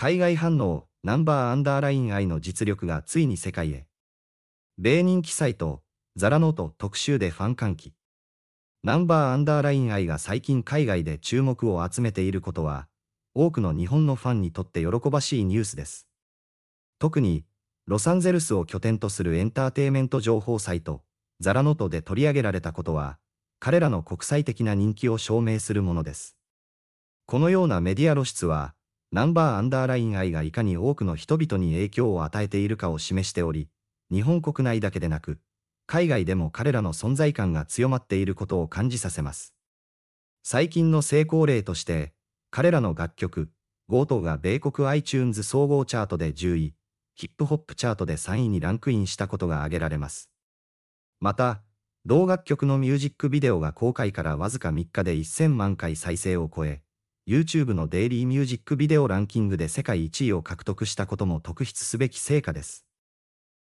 海外反応、ナンバーアンダーライン愛の実力がついに世界へ。米人気サイト、ザラノート特集でファン歓喜。ナンバーアンダーライン愛が最近海外で注目を集めていることは、多くの日本のファンにとって喜ばしいニュースです。特に、ロサンゼルスを拠点とするエンターテイメント情報サイト、ザラノトで取り上げられたことは、彼らの国際的な人気を証明するものです。このようなメディア露出は、ナンバーアンダーライン愛がいかに多くの人々に影響を与えているかを示しており、日本国内だけでなく、海外でも彼らの存在感が強まっていることを感じさせます。最近の成功例として、彼らの楽曲、ゴートが米国 iTunes 総合チャートで10位、ヒップホップチャートで3位にランクインしたことが挙げられます。また、同楽曲のミュージックビデオが公開からわずか3日で1000万回再生を超え、YouTube のデイリーミュージックビデオランキングで世界1位を獲得したことも特筆すべき成果です。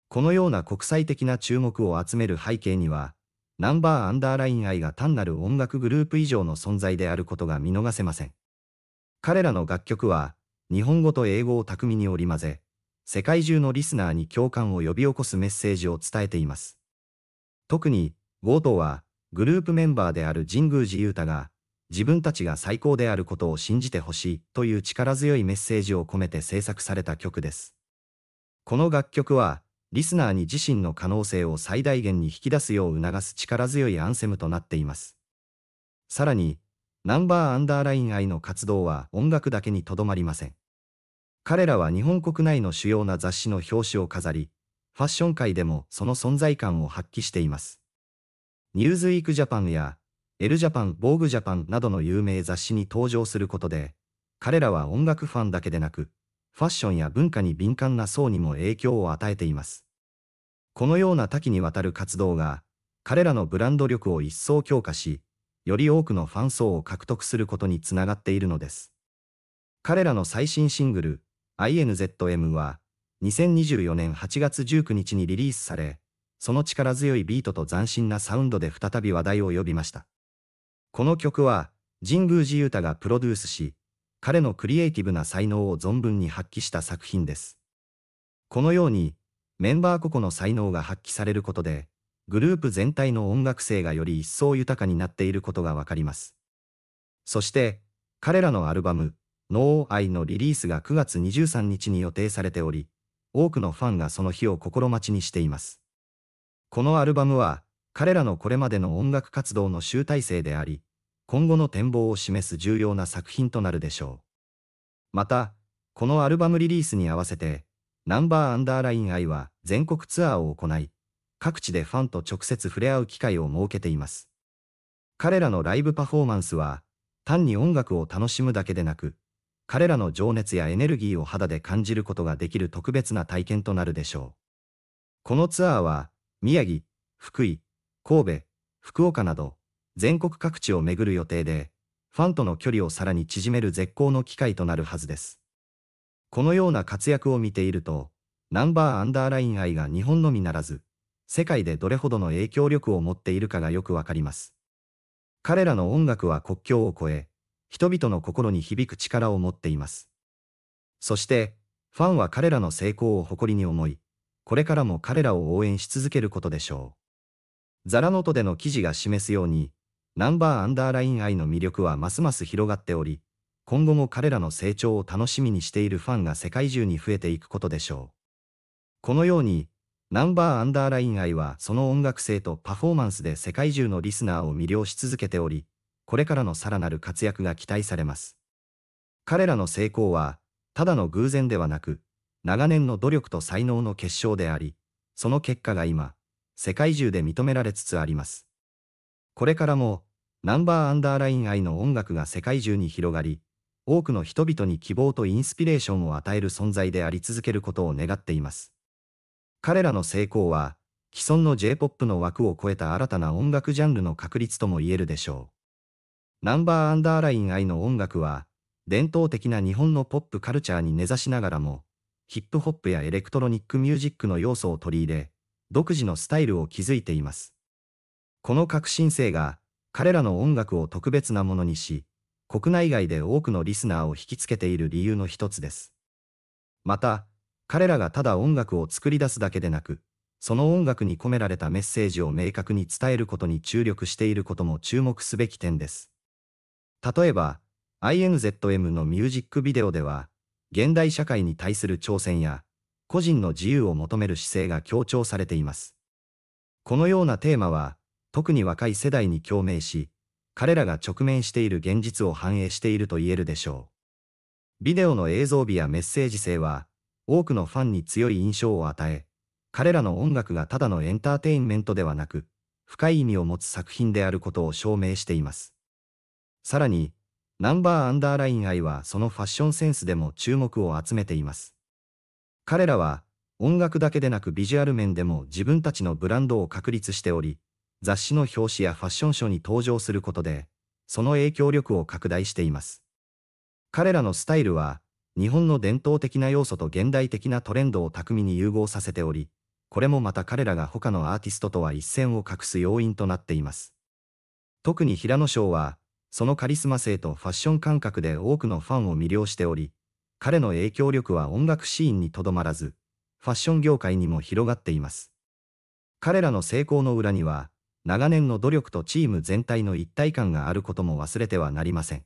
このような国際的な注目を集める背景には、ナンバーアンダーライン愛が単なる音楽グループ以上の存在であることが見逃せません。彼らの楽曲は、日本語と英語を巧みに織り交ぜ、世界中のリスナーに共感を呼び起こすメッセージを伝えています。特に、ゴーは、グループメンバーである神宮寺勇太が、自分たちが最高であることを信じてほしいという力強いメッセージを込めて制作された曲です。この楽曲は、リスナーに自身の可能性を最大限に引き出すよう促す力強いアンセムとなっています。さらに、ナンバーアンダーライン愛の活動は音楽だけにとどまりません。彼らは日本国内の主要な雑誌の表紙を飾り、ファッション界でもその存在感を発揮しています。ニューズウィークジャパンやエルジャパン、ボーグジャパンなどの有名雑誌に登場することで、彼らは音楽ファンだけでなく、ファッションや文化に敏感な層にも影響を与えています。このような多岐にわたる活動が、彼らのブランド力を一層強化し、より多くのファン層を獲得することにつながっているのです。彼らの最新シングル、INZM は、2024年8月19日にリリースされ、その力強いビートと斬新なサウンドで再び話題を呼びました。この曲は、神宮寺勇太がプロデュースし、彼のクリエイティブな才能を存分に発揮した作品です。このように、メンバー個々の才能が発揮されることで、グループ全体の音楽性がより一層豊かになっていることがわかります。そして、彼らのアルバム、ノーアイのリリースが9月23日に予定されており、多くのファンがその日を心待ちにしています。このアルバムは、彼らのこれまでの音楽活動の集大成であり、今後の展望を示す重要な作品となるでしょう。また、このアルバムリリースに合わせて、ナンバーアンダーライン I は全国ツアーを行い、各地でファンと直接触れ合う機会を設けています。彼らのライブパフォーマンスは、単に音楽を楽しむだけでなく、彼らの情熱やエネルギーを肌で感じることができる特別な体験となるでしょう。このツアーは、宮城、福井、神戸、福岡など、全国各地を巡る予定で、ファンとの距離をさらに縮める絶好の機会となるはずです。このような活躍を見ていると、ナンバーアンダーライン愛が日本のみならず、世界でどれほどの影響力を持っているかがよくわかります。彼らの音楽は国境を越え、人々の心に響く力を持っています。そして、ファンは彼らの成功を誇りに思い、これからも彼らを応援し続けることでしょう。ザラノトでの記事が示すように、ナンバーアンダーライン愛の魅力はますます広がっており、今後も彼らの成長を楽しみにしているファンが世界中に増えていくことでしょう。このように、ナンバーアンダーライン愛はその音楽性とパフォーマンスで世界中のリスナーを魅了し続けており、これからのさらなる活躍が期待されます。彼らの成功は、ただの偶然ではなく、長年の努力と才能の結晶であり、その結果が今、世界中で認められつつあります。これからも、ナンバーアンダーライン愛の音楽が世界中に広がり、多くの人々に希望とインスピレーションを与える存在であり続けることを願っています。彼らの成功は、既存の J-POP の枠を超えた新たな音楽ジャンルの確立とも言えるでしょう。ナンバーアンダーライン愛の音楽は、伝統的な日本のポップカルチャーに根ざしながらも、ヒップホップやエレクトロニックミュージックの要素を取り入れ、独自のスタイルを築いています。この革新性が彼らの音楽を特別なものにし、国内外で多くのリスナーを引きつけている理由の一つです。また、彼らがただ音楽を作り出すだけでなく、その音楽に込められたメッセージを明確に伝えることに注力していることも注目すべき点です。例えば、INZM のミュージックビデオでは、現代社会に対する挑戦や、個人の自由を求める姿勢が強調されています。このようなテーマは、特に若い世代に共鳴し、彼らが直面している現実を反映していると言えるでしょう。ビデオの映像美やメッセージ性は、多くのファンに強い印象を与え、彼らの音楽がただのエンターテインメントではなく、深い意味を持つ作品であることを証明しています。さらに、ナンバーアンダーライン愛はそのファッションセンスでも注目を集めています。彼らは音楽だけでなくビジュアル面でも自分たちのブランドを確立しており、雑誌の表紙やファッションショーに登場することで、その影響力を拡大しています。彼らのスタイルは、日本の伝統的な要素と現代的なトレンドを巧みに融合させており、これもまた彼らが他のアーティストとは一線を画す要因となっています。特に平野翔は、そのカリスマ性とファッション感覚で多くのファンを魅了しており、彼の影響力は音楽シーンにとどまらず、ファッション業界にも広がっています。彼らの成功の裏には、長年の努力とチーム全体の一体感があることも忘れてはなりません。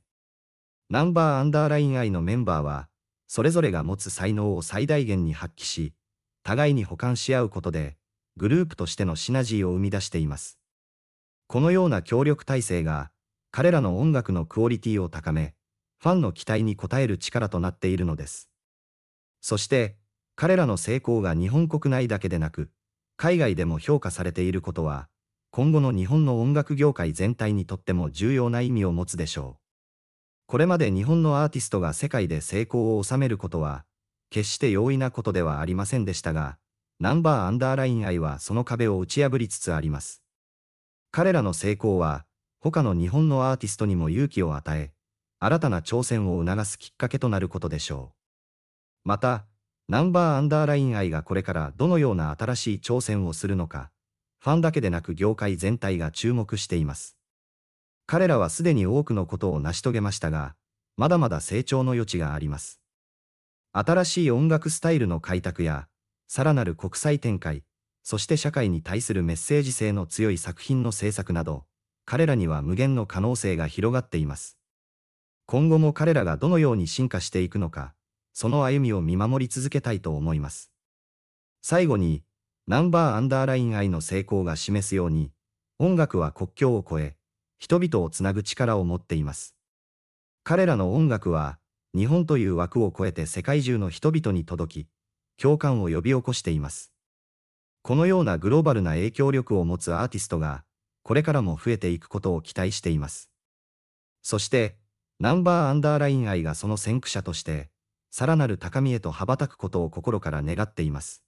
ナンバーアンダーラインイのメンバーは、それぞれが持つ才能を最大限に発揮し、互いに補完し合うことで、グループとしてのシナジーを生み出しています。このような協力体制が、彼らの音楽のクオリティを高め、ファンの期待に応える力となっているのです。そして、彼らの成功が日本国内だけでなく、海外でも評価されていることは、今後の日本の音楽業界全体にとっても重要な意味を持つでしょう。これまで日本のアーティストが世界で成功を収めることは、決して容易なことではありませんでしたが、ナンバーアンダーライン愛はその壁を打ち破りつつあります。彼らの成功は、他の日本のアーティストにも勇気を与え、新たな挑戦を促すきっかけとなることでしょう。また、ナンバーアンダーライン愛がこれからどのような新しい挑戦をするのか、ファンだけでなく業界全体が注目しています。彼らはすでに多くのことを成し遂げましたが、まだまだ成長の余地があります。新しい音楽スタイルの開拓や、さらなる国際展開、そして社会に対するメッセージ性の強い作品の制作など、彼らには無限の可能性が広がっています。今後も彼らがどのように進化していくのか、その歩みを見守り続けたいと思います。最後に、ナンバーアンダーライン愛の成功が示すように、音楽は国境を越え、人々をつなぐ力を持っています。彼らの音楽は、日本という枠を超えて世界中の人々に届き、共感を呼び起こしています。このようなグローバルな影響力を持つアーティストが、これからも増えていくことを期待しています。そして、ナンバーアンダーライン愛がその先駆者として、さらなる高みへと羽ばたくことを心から願っています。